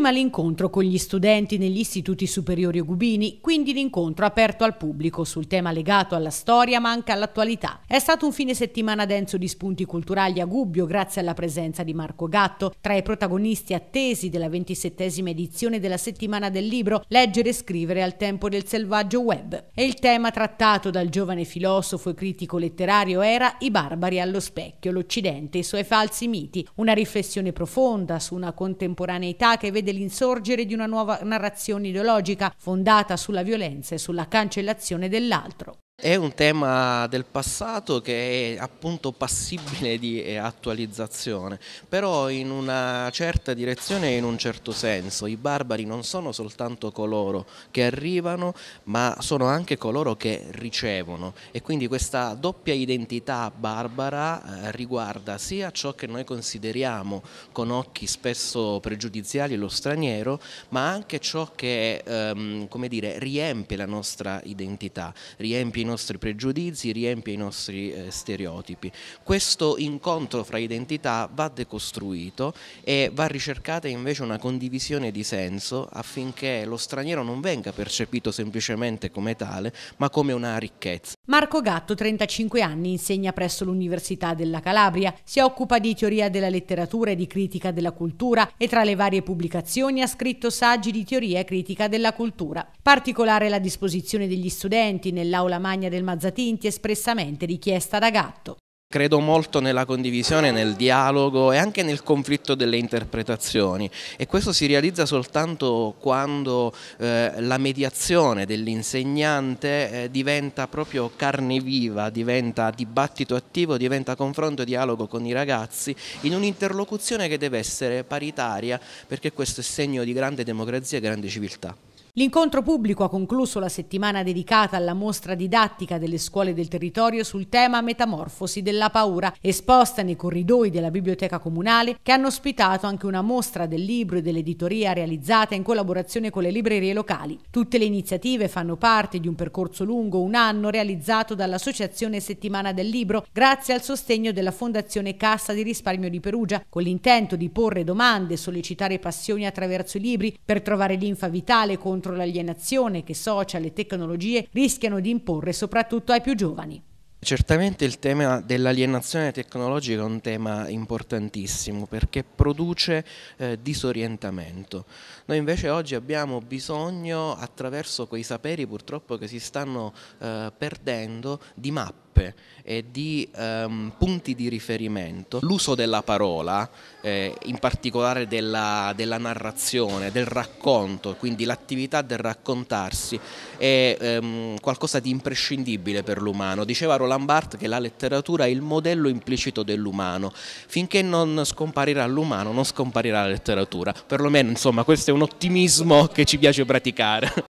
Prima l'incontro con gli studenti negli istituti superiori Ogubini, quindi l'incontro aperto al pubblico sul tema legato alla storia ma anche all'attualità. È stato un fine settimana denso di spunti culturali a Gubbio grazie alla presenza di Marco Gatto. Tra i protagonisti attesi della ventisettesima edizione della settimana del libro Leggere e scrivere al tempo del selvaggio web. E il tema trattato dal giovane filosofo e critico letterario era I barbari allo specchio, l'Occidente e i suoi falsi miti. Una riflessione profonda su una contemporaneità che vede dell'insorgere di una nuova narrazione ideologica fondata sulla violenza e sulla cancellazione dell'altro. È un tema del passato che è appunto passibile di eh, attualizzazione, però in una certa direzione e in un certo senso. I barbari non sono soltanto coloro che arrivano, ma sono anche coloro che ricevono e quindi questa doppia identità barbara eh, riguarda sia ciò che noi consideriamo con occhi spesso pregiudiziali lo straniero, ma anche ciò che ehm, dire, riempie la nostra identità, riempie nostri pregiudizi, riempie i nostri eh, stereotipi. Questo incontro fra identità va decostruito e va ricercata invece una condivisione di senso affinché lo straniero non venga percepito semplicemente come tale, ma come una ricchezza. Marco Gatto, 35 anni, insegna presso l'Università della Calabria, si occupa di teoria della letteratura e di critica della cultura e tra le varie pubblicazioni ha scritto saggi di teoria e critica della cultura. Particolare la disposizione degli studenti nell'aula magna del Mazzatinti espressamente richiesta da Gatto. Credo molto nella condivisione, nel dialogo e anche nel conflitto delle interpretazioni e questo si realizza soltanto quando eh, la mediazione dell'insegnante eh, diventa proprio carne viva, diventa dibattito attivo, diventa confronto e dialogo con i ragazzi in un'interlocuzione che deve essere paritaria perché questo è segno di grande democrazia e grande civiltà. L'incontro pubblico ha concluso la settimana dedicata alla mostra didattica delle scuole del territorio sul tema Metamorfosi della paura, esposta nei corridoi della biblioteca comunale, che hanno ospitato anche una mostra del libro e dell'editoria realizzata in collaborazione con le librerie locali. Tutte le iniziative fanno parte di un percorso lungo un anno realizzato dall'Associazione Settimana del Libro, grazie al sostegno della Fondazione Cassa di Risparmio di Perugia, con l'intento di porre domande, e sollecitare passioni attraverso i libri per trovare l'infa vitale contro contro l'alienazione che social e tecnologie rischiano di imporre soprattutto ai più giovani. Certamente il tema dell'alienazione tecnologica è un tema importantissimo perché produce eh, disorientamento. Noi invece oggi abbiamo bisogno, attraverso quei saperi purtroppo che si stanno eh, perdendo, di mappe tappe e di ehm, punti di riferimento, l'uso della parola, eh, in particolare della, della, narrazione, del racconto, quindi l'attività del raccontarsi, è ehm, qualcosa di imprescindibile per l'umano. Diceva Roland Barthes che la letteratura è il modello implicito dell'umano. Finché non scomparirà l'umano, non scomparirà la letteratura. Perlomeno, insomma, questo è un ottimismo che ci piace praticare.